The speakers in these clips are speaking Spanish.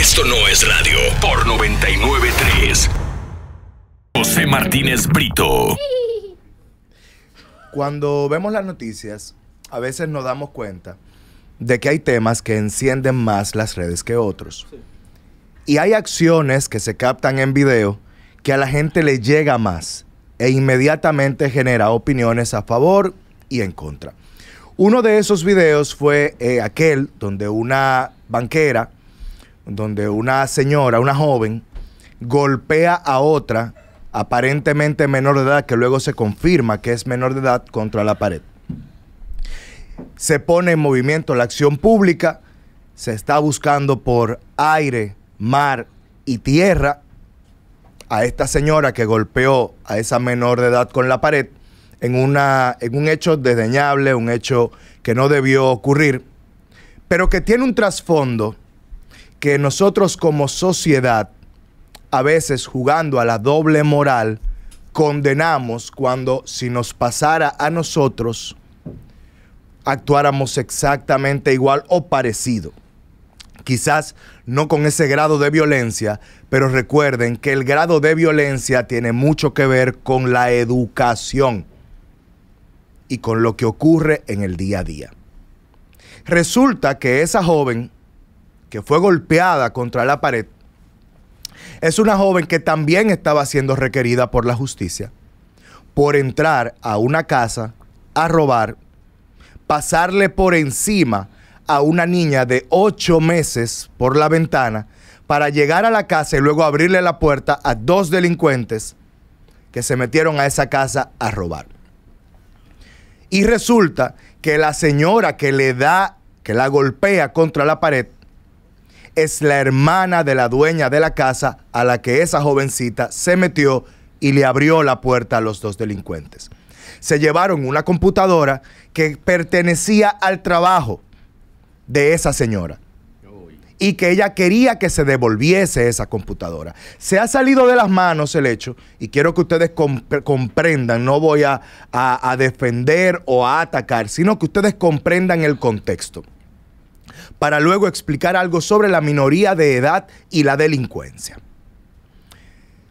Esto no es radio por 993. José Martínez Brito. Cuando vemos las noticias, a veces nos damos cuenta de que hay temas que encienden más las redes que otros. Y hay acciones que se captan en video que a la gente le llega más e inmediatamente genera opiniones a favor y en contra. Uno de esos videos fue eh, aquel donde una banquera donde una señora, una joven, golpea a otra aparentemente menor de edad, que luego se confirma que es menor de edad, contra la pared. Se pone en movimiento la acción pública, se está buscando por aire, mar y tierra a esta señora que golpeó a esa menor de edad con la pared en, una, en un hecho desdeñable, un hecho que no debió ocurrir, pero que tiene un trasfondo que nosotros como sociedad, a veces jugando a la doble moral, condenamos cuando si nos pasara a nosotros, actuáramos exactamente igual o parecido. Quizás no con ese grado de violencia, pero recuerden que el grado de violencia tiene mucho que ver con la educación y con lo que ocurre en el día a día. Resulta que esa joven que fue golpeada contra la pared, es una joven que también estaba siendo requerida por la justicia por entrar a una casa a robar, pasarle por encima a una niña de ocho meses por la ventana para llegar a la casa y luego abrirle la puerta a dos delincuentes que se metieron a esa casa a robar. Y resulta que la señora que le da, que la golpea contra la pared, es la hermana de la dueña de la casa a la que esa jovencita se metió y le abrió la puerta a los dos delincuentes. Se llevaron una computadora que pertenecía al trabajo de esa señora y que ella quería que se devolviese esa computadora. Se ha salido de las manos el hecho y quiero que ustedes comprendan, no voy a defender o a atacar, sino que ustedes comprendan el contexto para luego explicar algo sobre la minoría de edad y la delincuencia.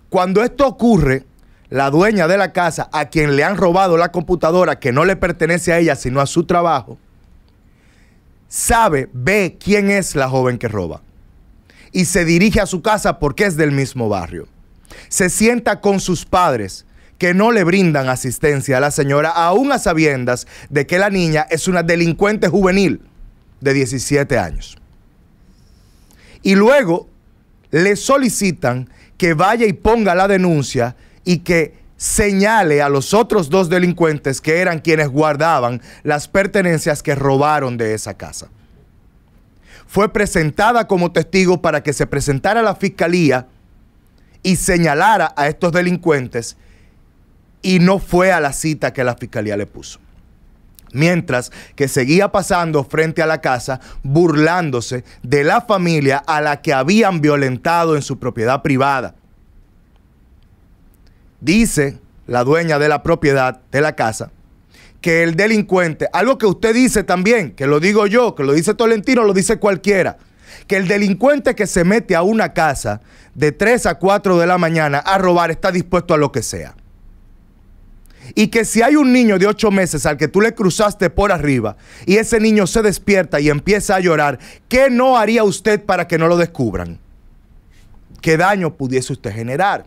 Cuando esto ocurre, la dueña de la casa, a quien le han robado la computadora que no le pertenece a ella, sino a su trabajo, sabe, ve quién es la joven que roba. Y se dirige a su casa porque es del mismo barrio. Se sienta con sus padres que no le brindan asistencia a la señora, aún a sabiendas de que la niña es una delincuente juvenil de 17 años. Y luego le solicitan que vaya y ponga la denuncia y que señale a los otros dos delincuentes que eran quienes guardaban las pertenencias que robaron de esa casa. Fue presentada como testigo para que se presentara a la fiscalía y señalara a estos delincuentes y no fue a la cita que la fiscalía le puso mientras que seguía pasando frente a la casa burlándose de la familia a la que habían violentado en su propiedad privada. Dice la dueña de la propiedad de la casa que el delincuente, algo que usted dice también, que lo digo yo, que lo dice Tolentino, lo dice cualquiera, que el delincuente que se mete a una casa de 3 a 4 de la mañana a robar está dispuesto a lo que sea y que si hay un niño de ocho meses al que tú le cruzaste por arriba y ese niño se despierta y empieza a llorar, ¿qué no haría usted para que no lo descubran? ¿Qué daño pudiese usted generar?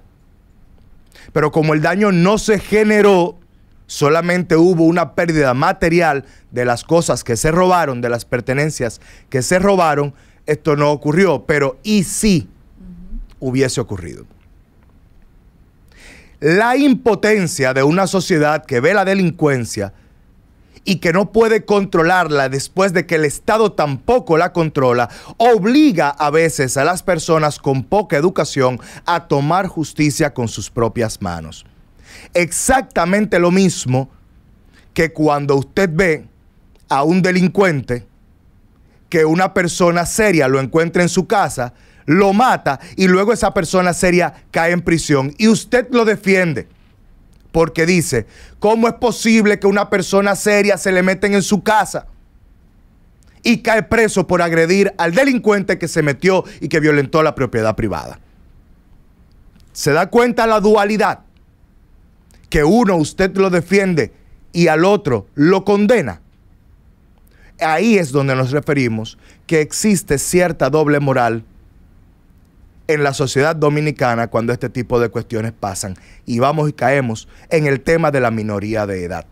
Pero como el daño no se generó, solamente hubo una pérdida material de las cosas que se robaron, de las pertenencias que se robaron, esto no ocurrió. Pero ¿y si hubiese ocurrido? la impotencia de una sociedad que ve la delincuencia y que no puede controlarla después de que el Estado tampoco la controla, obliga a veces a las personas con poca educación a tomar justicia con sus propias manos. Exactamente lo mismo que cuando usted ve a un delincuente, que una persona seria lo encuentra en su casa, lo mata y luego esa persona seria cae en prisión y usted lo defiende. Porque dice, ¿cómo es posible que una persona seria se le meten en su casa y cae preso por agredir al delincuente que se metió y que violentó la propiedad privada? ¿Se da cuenta la dualidad? Que uno usted lo defiende y al otro lo condena. Ahí es donde nos referimos que existe cierta doble moral en la sociedad dominicana cuando este tipo de cuestiones pasan. Y vamos y caemos en el tema de la minoría de edad.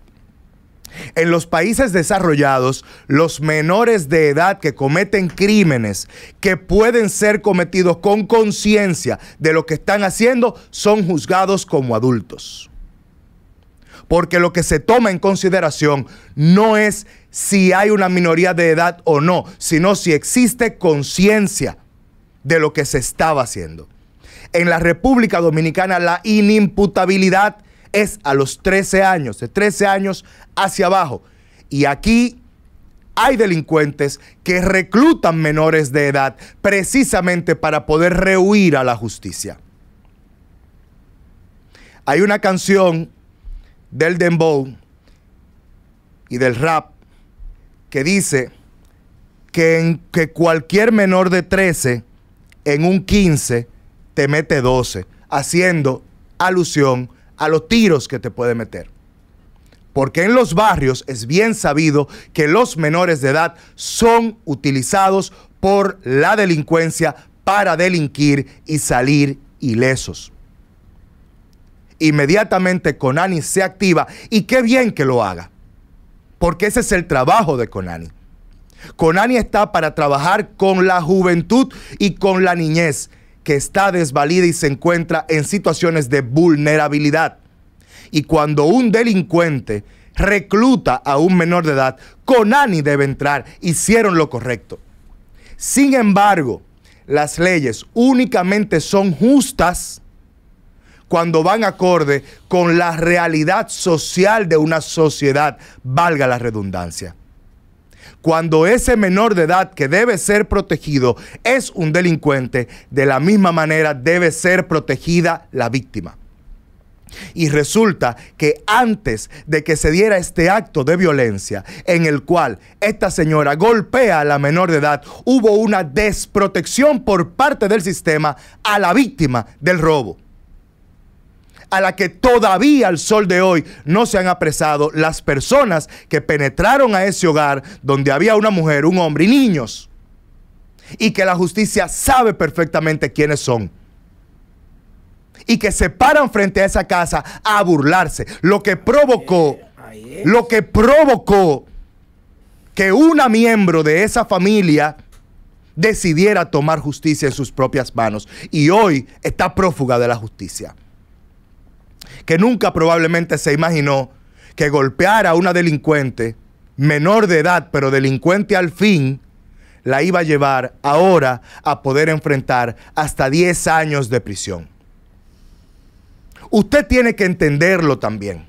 En los países desarrollados, los menores de edad que cometen crímenes que pueden ser cometidos con conciencia de lo que están haciendo son juzgados como adultos. Porque lo que se toma en consideración no es si hay una minoría de edad o no, sino si existe conciencia de lo que se estaba haciendo. En la República Dominicana la inimputabilidad es a los 13 años, de 13 años hacia abajo. Y aquí hay delincuentes que reclutan menores de edad precisamente para poder rehuir a la justicia. Hay una canción del dembow y del rap que dice que, en, que cualquier menor de 13 en un 15 te mete 12, haciendo alusión a los tiros que te puede meter. Porque en los barrios es bien sabido que los menores de edad son utilizados por la delincuencia para delinquir y salir ilesos. Inmediatamente Conani se activa y qué bien que lo haga, porque ese es el trabajo de Conani. Conani está para trabajar con la juventud y con la niñez que está desvalida y se encuentra en situaciones de vulnerabilidad. Y cuando un delincuente recluta a un menor de edad, Conani debe entrar. Hicieron lo correcto. Sin embargo, las leyes únicamente son justas cuando van acorde con la realidad social de una sociedad, valga la redundancia. Cuando ese menor de edad que debe ser protegido es un delincuente, de la misma manera debe ser protegida la víctima. Y resulta que antes de que se diera este acto de violencia en el cual esta señora golpea a la menor de edad, hubo una desprotección por parte del sistema a la víctima del robo a la que todavía al sol de hoy no se han apresado las personas que penetraron a ese hogar donde había una mujer, un hombre y niños. Y que la justicia sabe perfectamente quiénes son y que se paran frente a esa casa a burlarse. Lo que provocó, lo que provocó que una miembro de esa familia decidiera tomar justicia en sus propias manos y hoy está prófuga de la justicia que nunca probablemente se imaginó que golpear a una delincuente, menor de edad, pero delincuente al fin, la iba a llevar ahora a poder enfrentar hasta 10 años de prisión. Usted tiene que entenderlo también.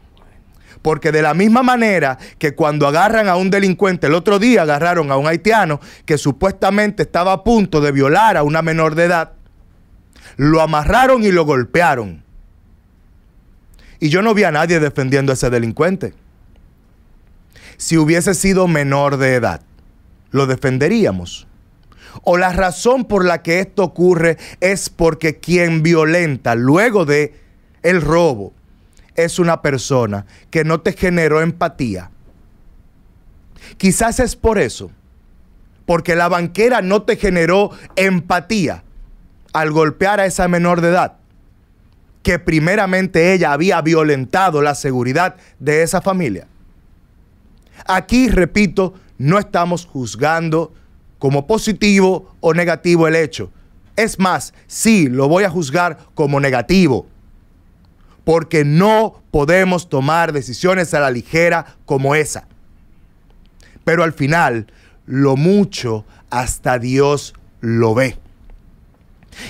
Porque de la misma manera que cuando agarran a un delincuente, el otro día agarraron a un haitiano que supuestamente estaba a punto de violar a una menor de edad, lo amarraron y lo golpearon. Y yo no vi a nadie defendiendo a ese delincuente. Si hubiese sido menor de edad, lo defenderíamos. O la razón por la que esto ocurre es porque quien violenta luego de el robo es una persona que no te generó empatía. Quizás es por eso, porque la banquera no te generó empatía al golpear a esa menor de edad que primeramente ella había violentado la seguridad de esa familia. Aquí, repito, no estamos juzgando como positivo o negativo el hecho. Es más, sí, lo voy a juzgar como negativo, porque no podemos tomar decisiones a la ligera como esa. Pero al final, lo mucho hasta Dios lo ve.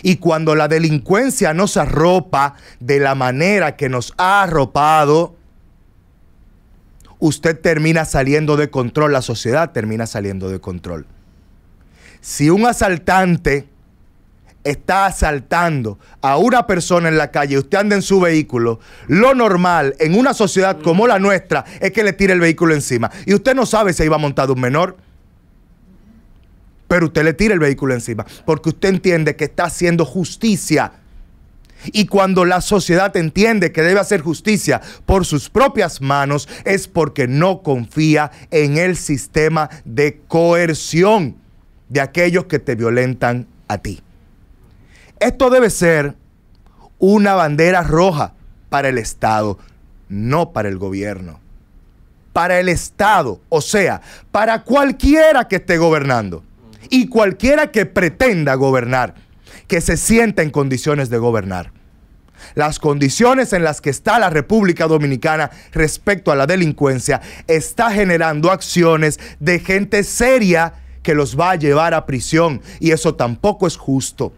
Y cuando la delincuencia nos arropa de la manera que nos ha arropado, usted termina saliendo de control, la sociedad termina saliendo de control. Si un asaltante está asaltando a una persona en la calle, usted anda en su vehículo, lo normal en una sociedad como la nuestra es que le tire el vehículo encima. Y usted no sabe si iba montado un menor pero usted le tira el vehículo encima, porque usted entiende que está haciendo justicia. Y cuando la sociedad entiende que debe hacer justicia por sus propias manos, es porque no confía en el sistema de coerción de aquellos que te violentan a ti. Esto debe ser una bandera roja para el Estado, no para el gobierno. Para el Estado, o sea, para cualquiera que esté gobernando y cualquiera que pretenda gobernar, que se sienta en condiciones de gobernar. Las condiciones en las que está la República Dominicana respecto a la delincuencia está generando acciones de gente seria que los va a llevar a prisión y eso tampoco es justo.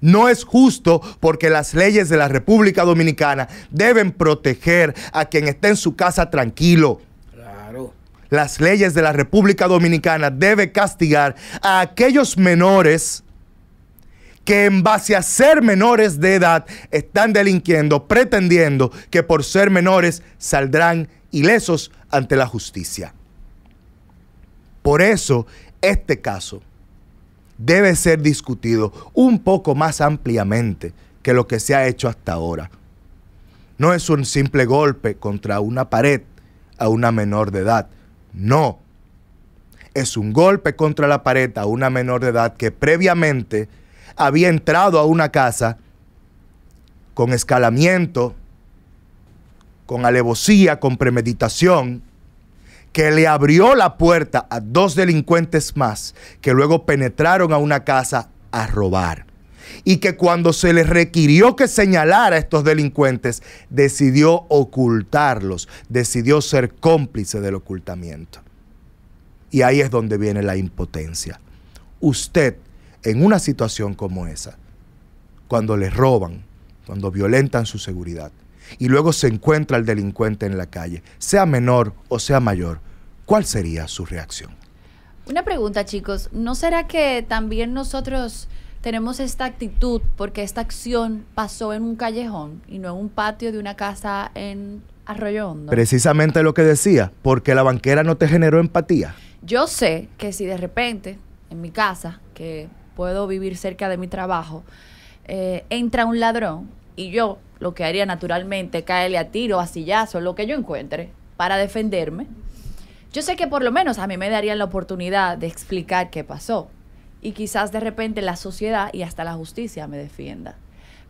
No es justo porque las leyes de la República Dominicana deben proteger a quien esté en su casa tranquilo las leyes de la República Dominicana debe castigar a aquellos menores que en base a ser menores de edad están delinquiendo, pretendiendo que por ser menores saldrán ilesos ante la justicia. Por eso, este caso debe ser discutido un poco más ampliamente que lo que se ha hecho hasta ahora. No es un simple golpe contra una pared a una menor de edad. No. Es un golpe contra la pared a una menor de edad que previamente había entrado a una casa con escalamiento, con alevosía, con premeditación, que le abrió la puerta a dos delincuentes más que luego penetraron a una casa a robar y que cuando se les requirió que señalara a estos delincuentes, decidió ocultarlos, decidió ser cómplice del ocultamiento. Y ahí es donde viene la impotencia. Usted, en una situación como esa, cuando les roban, cuando violentan su seguridad, y luego se encuentra el delincuente en la calle, sea menor o sea mayor, ¿cuál sería su reacción? Una pregunta, chicos. ¿No será que también nosotros tenemos esta actitud porque esta acción pasó en un callejón y no en un patio de una casa en Arroyo Precisamente lo que decía, porque la banquera no te generó empatía. Yo sé que si de repente en mi casa, que puedo vivir cerca de mi trabajo, eh, entra un ladrón y yo lo que haría naturalmente, caerle a tiro, a sillazo, lo que yo encuentre para defenderme, yo sé que por lo menos a mí me darían la oportunidad de explicar qué pasó y quizás de repente la sociedad y hasta la justicia me defienda.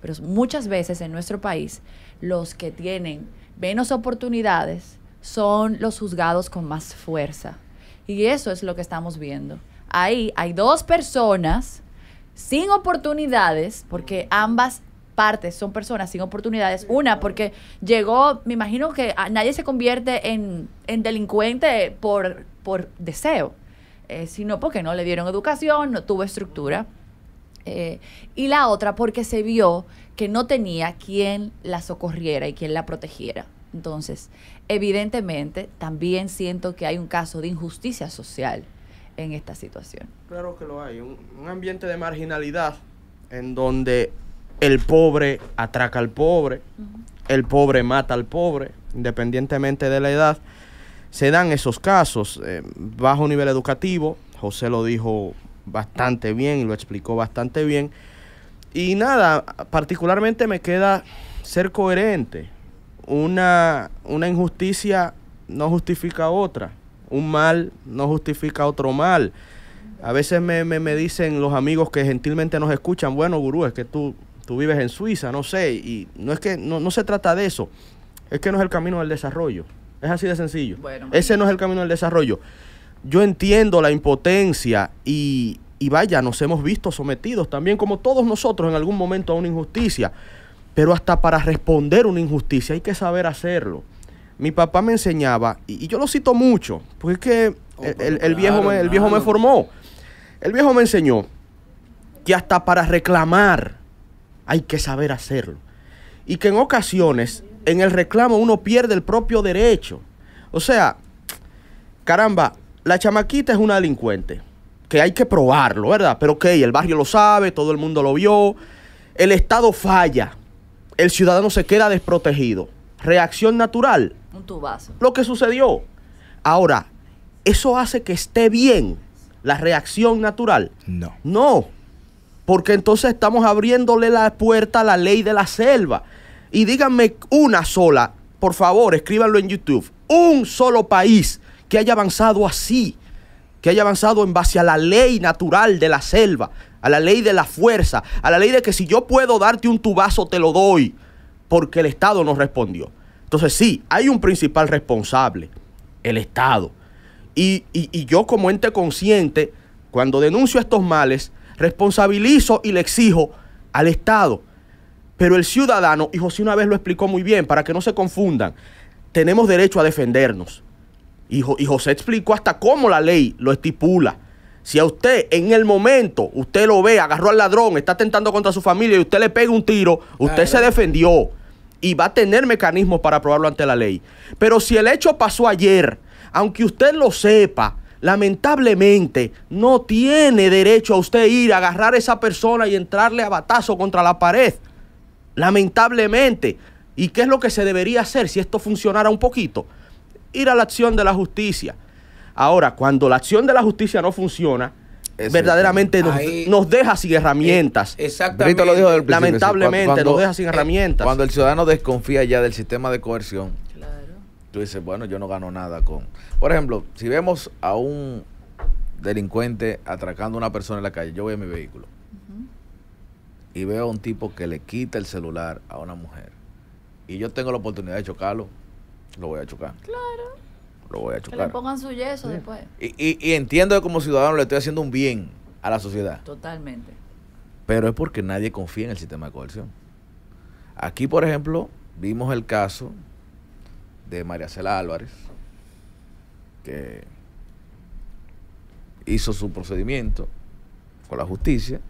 Pero muchas veces en nuestro país los que tienen menos oportunidades son los juzgados con más fuerza. Y eso es lo que estamos viendo. Ahí hay dos personas sin oportunidades, porque ambas partes son personas sin oportunidades. Una, porque llegó, me imagino que nadie se convierte en, delincuente por, por deseo. Eh, sino porque no le dieron educación, no tuvo estructura. Eh, y la otra porque se vio que no tenía quien la socorriera y quien la protegiera. Entonces, evidentemente, también siento que hay un caso de injusticia social en esta situación. Claro que lo hay, un, ambiente de marginalidad en donde el pobre atraca al pobre, el pobre mata al pobre, independientemente de la edad se dan esos casos. Eh, bajo nivel educativo, José lo dijo bastante bien, y lo explicó bastante bien. Y nada, particularmente me queda ser coherente. Una, una injusticia no justifica otra. Un mal no justifica otro mal. A veces me, me, dicen los amigos que gentilmente nos escuchan, bueno, gurú, es que tú, tú vives en Suiza, no sé. Y no es que no, no se trata de eso. Es que no es el camino del desarrollo. Es así de sencillo. Ese no es el camino del desarrollo. Yo entiendo la impotencia y, vaya, nos hemos visto sometidos también como todos nosotros en algún momento a una injusticia. Pero hasta para responder una injusticia hay que saber hacerlo. Mi papá me enseñaba, y, yo lo cito mucho, porque es que oh, el, viejo, el viejo me formó. El viejo me enseñó que hasta para reclamar hay que saber hacerlo. Y que en ocasiones en el reclamo uno pierde el propio derecho. O sea, caramba, la chamaquita es una delincuente, que hay que probarlo, ¿verdad? Pero ok, el barrio lo sabe, todo el mundo lo vio, el Estado falla, el ciudadano se queda desprotegido. Reacción natural. Un tubazo. Lo que sucedió. Ahora, ¿eso hace que esté bien la reacción natural? No. No. Porque entonces estamos abriéndole la puerta a la ley de la selva y díganme una sola, por favor, escríbanlo en YouTube, un solo país que haya avanzado así, que haya avanzado en base a la ley natural de la selva, a la ley de la fuerza, a la ley de que si yo puedo darte un tubazo, te lo doy, porque el Estado no respondió. Entonces sí, hay un principal responsable, el Estado. Y, y yo como ente consciente, cuando denuncio estos males, responsabilizo y le exijo al Estado. Pero el ciudadano, y José una vez lo explicó muy bien, para que no se confundan, tenemos derecho a defendernos. Y, José explicó hasta cómo la ley lo estipula. Si a usted en el momento usted lo ve, agarró al ladrón, está tentando contra su familia y usted le pega un tiro, usted se defendió y va a tener mecanismos para probarlo ante la ley. Pero si el hecho pasó ayer, aunque usted lo sepa, lamentablemente no tiene derecho a usted ir a agarrar a esa persona y entrarle a batazo contra la pared. Lamentablemente. ¿Y qué es lo que se debería hacer si esto funcionara un poquito? Ir a la acción de la justicia. Ahora, cuando la acción de la justicia no funciona, verdaderamente nos, deja sin herramientas. exactamente. Lo dijo Lamentablemente nos deja sin eh, herramientas. Cuando el ciudadano desconfía ya del sistema de coerción, tú dices, bueno, yo no gano nada con... Por ejemplo, si vemos a un delincuente atracando a una persona en la calle, yo voy a mi vehículo y veo a un tipo que le quita el celular a una mujer y yo tengo la oportunidad de chocarlo, lo voy a chocar. Claro. Lo voy a chocar. Que le pongan su yeso después. Y, entiendo que como ciudadano le estoy haciendo un bien a la sociedad. Totalmente. Pero es porque nadie confía en el sistema de coerción. Aquí, por ejemplo, vimos el caso de María Cela Álvarez, que hizo su procedimiento con la justicia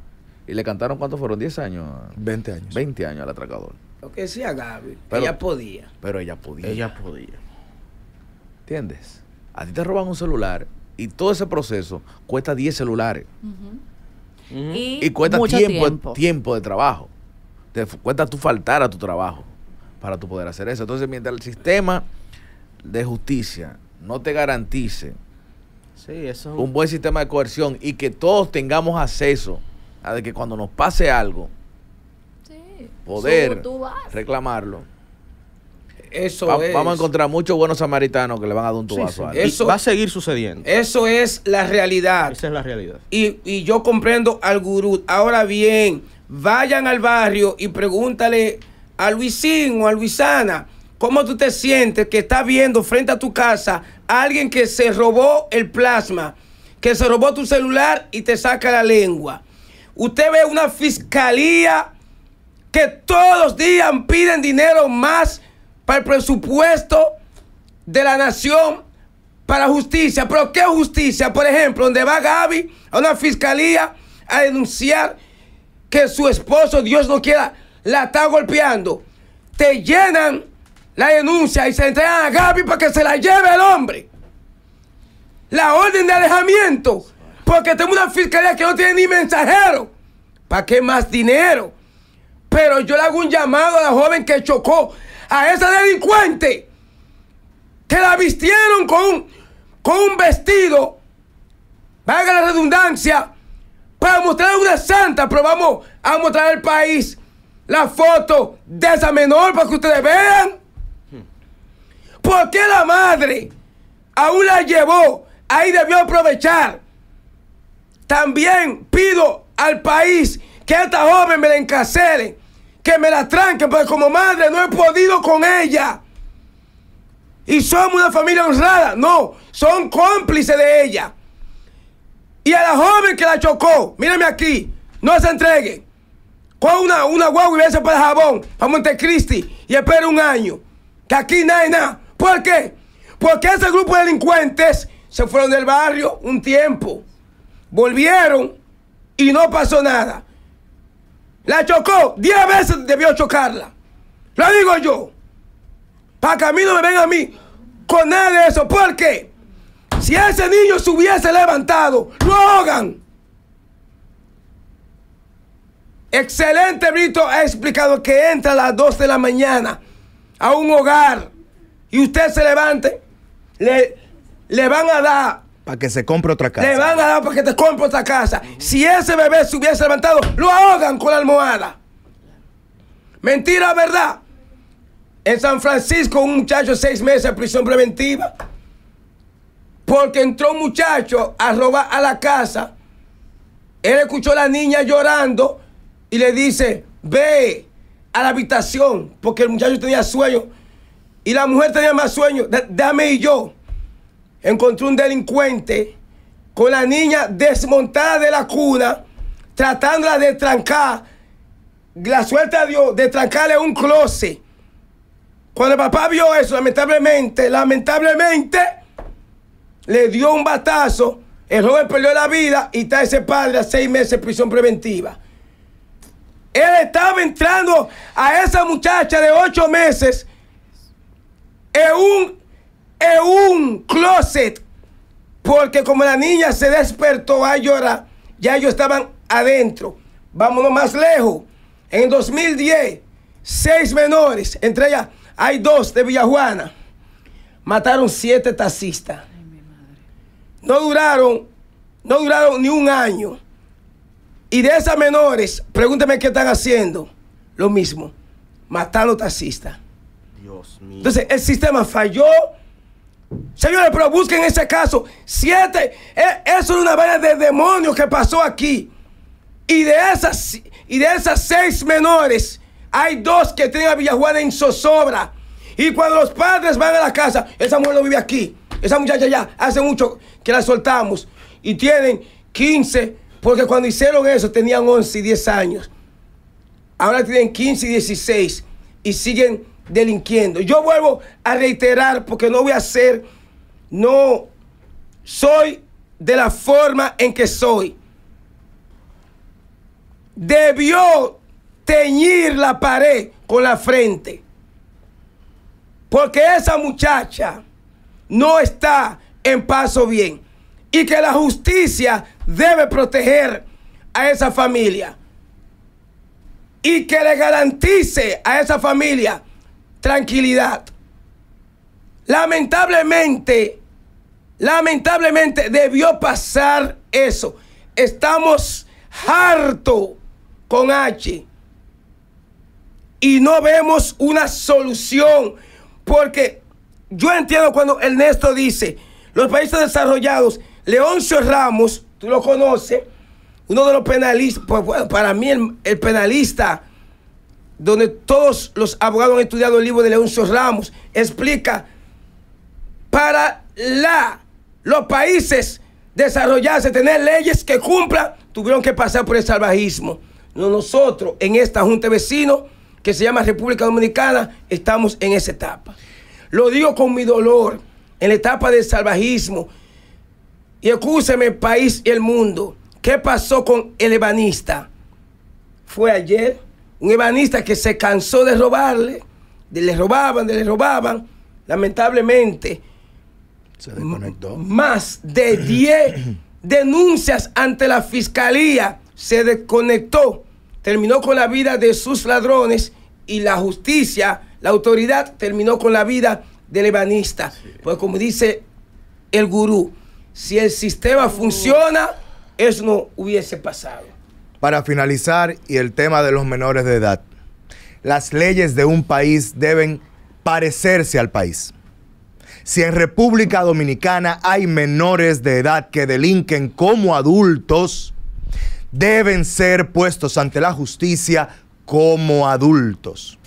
y le cantaron, ¿cuántos fueron? ¿10 años? 20 años. 20 años al atracador. Lo que decía Gaby, pero, ella podía. Pero ella podía. Ella podía. ¿Entiendes? A ti te roban un celular y todo ese proceso cuesta 10 celulares. Y, cuesta tiempo, tiempo. de trabajo. Te cuesta tú faltar a tu trabajo para tú poder hacer eso. Entonces, mientras el sistema de justicia no te garantice sí, un buen sistema de coerción y que todos tengamos acceso a ah, de que cuando nos pase algo, poder reclamarlo. Eso es. Vamos a encontrar muchos buenos samaritanos que le van a dar un tubazo a Eso, va a seguir sucediendo. Eso es la realidad. Esa es la realidad. Y, y yo comprendo al gurú. Ahora bien, vayan al barrio y pregúntale a Luisín o a Luisana. ¿Cómo tú te sientes que estás viendo frente a tu casa a alguien que se robó el plasma, que se robó tu celular y te saca la lengua? Usted ve una fiscalía que todos los días piden dinero más para el presupuesto de la nación, para justicia. ¿Pero qué justicia? Por ejemplo, donde va Gaby a una fiscalía a denunciar que su esposo, Dios no quiera, la está golpeando. Te llenan la denuncia y se entregan a Gaby para que se la lleve el hombre. La orden de alejamiento porque tengo una fiscalía que no tiene ni mensajero. ¿Para qué más dinero? Pero yo le hago un llamado a la joven que chocó, a esa delincuente, que la vistieron con un, con un vestido, valga la redundancia, para mostrar una santa, pero vamos a mostrar al país la foto de esa menor para que ustedes vean. ¿Por qué la madre aún la llevó? Ahí debió aprovechar. También pido al país que esta joven me la encarcelen, que me la tranquen, porque como madre no he podido con ella. Y somos una familia honrada. No, son cómplices de ella. Y a la joven que la chocó, mírame aquí, no se entregue. Con una, una guagua y vence para jabón, a Montecristi, y espera un año. Que aquí hay nada. ¿Por qué? Porque ese grupo de delincuentes se fueron del barrio un tiempo volvieron y no pasó nada. La chocó, diez veces debió chocarla. Lo digo yo. Para que a mí no me venga a mí con nada de eso. Porque si ese niño se hubiese levantado, lo ahogan. Excelente Brito ha explicado que entra a las dos de la mañana a un hogar y usted se levante, le, le van a dar para que se compre otra casa. Le van a dar para que te compre otra casa. Si ese bebé se hubiese levantado, lo ahogan con la almohada. Mentira, ¿verdad? En San Francisco, un muchacho seis meses en prisión preventiva. Porque entró un muchacho a robar a la casa. Él escuchó a la niña llorando y le dice, ve a la habitación, porque el muchacho tenía sueño. Y la mujer tenía más sueño, dame y yo encontró un delincuente con la niña desmontada de la cuna, tratándola de trancar, la suerte de Dios, de trancarle un closet. Cuando el papá vio eso, lamentablemente, lamentablemente, le dio un batazo. El joven perdió la vida y está ese padre a seis meses de prisión preventiva. Él estaba entrando a esa muchacha de ocho meses en un en un closet. Porque como la niña se despertó a llorar, ya ellos estaban adentro. Vámonos más lejos. En 2010, seis menores, entre ellas hay dos de Villajuana, mataron siete taxistas. No duraron, no duraron ni un año. Y de esas menores, pregúntame qué están haciendo. Lo mismo, mataron taxistas. Dios mío. Entonces, el sistema falló Señores, pero busquen ese caso. Siete, e, eso es una vaina de demonios que pasó aquí. Y de esas, y de esas seis menores, hay dos que tienen a Villajuana en zozobra. Y cuando los padres van a la casa, esa mujer no vive aquí. Esa muchacha ya hace mucho que la soltamos. Y tienen 15, porque cuando hicieron eso tenían 11 y 10 años. Ahora tienen 15 y 16 y siguen delinquiendo. Yo vuelvo a reiterar porque no voy a ser, no, soy de la forma en que soy. Debió teñir la pared con la frente. Porque esa muchacha no está en paso bien. Y que la justicia debe proteger a esa familia. Y que le garantice a esa familia tranquilidad. Lamentablemente, lamentablemente debió pasar eso. Estamos harto con H y no vemos una solución porque yo entiendo cuando Ernesto dice, los países desarrollados, Leoncio Ramos, tú lo conoces, uno de los penalistas, pues para mí el penalista donde todos los abogados han estudiado el libro de Leoncio Ramos, explica para la, los países desarrollarse, tener leyes que cumplan, tuvieron que pasar por el salvajismo. Nosotros en esta Junta de que se llama República Dominicana, estamos en esa etapa. Lo digo con mi dolor, en la etapa del salvajismo. Y escúcheme, país y el mundo. ¿Qué pasó con el ebanista? Fue ayer un ebanista que se cansó de robarle, de le robaban, de le robaban, lamentablemente, se desconectó. más de 10 denuncias ante la fiscalía, se desconectó, terminó con la vida de sus ladrones y la justicia, la autoridad terminó con la vida del ebanista. Pues como dice el gurú, si el sistema funciona, eso no hubiese pasado. Para finalizar, y el tema de los menores de edad. Las leyes de un país deben parecerse al país. Si en República Dominicana hay menores de edad que delinquen como adultos, deben ser puestos ante la justicia como adultos.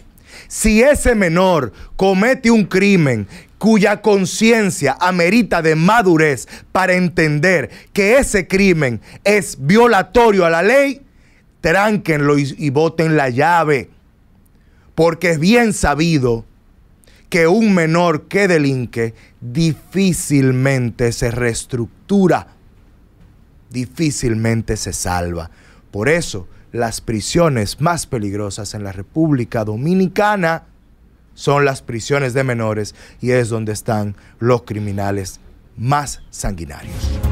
Si ese menor comete un crimen cuya conciencia amerita de madurez para entender que ese crimen es violatorio a la ley, tránquenlo y, voten la llave. Porque es bien sabido que un menor que delinque difícilmente se reestructura, difícilmente se salva. Por eso, las prisiones más peligrosas en la República Dominicana son las prisiones de menores y es donde están los criminales más sanguinarios.